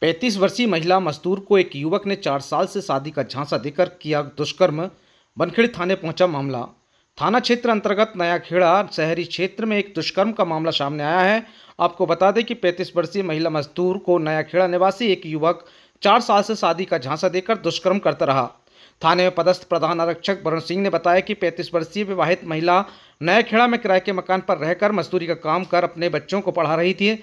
पैंतीस वर्षीय महिला मजदूर को एक युवक ने चार साल से शादी का झांसा देकर किया दुष्कर्म बनखेड़ी थाने पहुंचा मामला थाना क्षेत्र अंतर्गत नयाखेड़ा शहरी क्षेत्र में एक दुष्कर्म का मामला सामने आया है आपको बता दें कि पैंतीस वर्षीय महिला मजदूर को नयाखेड़ा निवासी एक युवक चार साल से शादी का झांसा देकर दुष्कर्म करता रहा थाने में पदस्थ प्रधान आरक्षक वरुण सिंह ने बताया कि पैंतीस वर्षीय विवाहित महिला नयाखेड़ा में किराए के मकान पर रहकर मजदूरी का काम कर अपने बच्चों को पढ़ा रही थी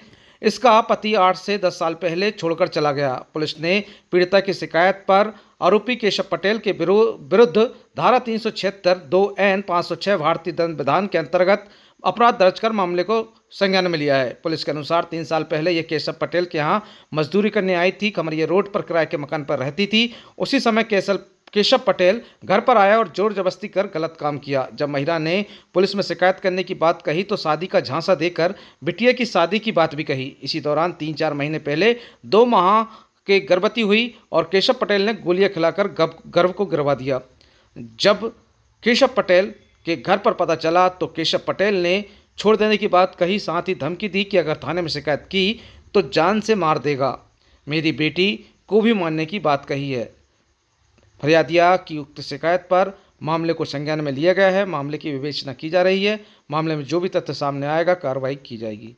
इसका पति आठ से दस साल पहले छोड़कर चला गया पुलिस ने पीड़िता की शिकायत पर आरोपी केशव पटेल के विरुद्ध धारा तीन सौ छिहत्तर दो एन पाँच सौ छः भारतीय दंड विधान के अंतर्गत अपराध दर्ज कर मामले को संज्ञान में लिया है पुलिस के अनुसार तीन साल पहले यह केशव पटेल के यहाँ मजदूरी करने आई थी कमरिया रोड पर किराए के मकान पर रहती थी उसी समय केशव केशव पटेल घर पर आया और जोर जबस्ती कर गलत काम किया जब महिला ने पुलिस में शिकायत करने की बात कही तो शादी का झांसा देकर बिटिया की शादी की बात भी कही इसी दौरान तीन चार महीने पहले दो माह के गर्भवती हुई और केशव पटेल ने गोलियां खिलाकर गर्भ को गिरवा दिया जब केशव पटेल के घर पर पता चला तो केशव पटेल ने छोड़ देने की बात कही साथ ही धमकी दी कि अगर थाने में शिकायत की तो जान से मार देगा मेरी बेटी को भी मानने की बात कही है फरियादिया की उक्त शिकायत पर मामले को संज्ञान में लिया गया है मामले की विवेचना की जा रही है मामले में जो भी तथ्य सामने आएगा कार्रवाई की जाएगी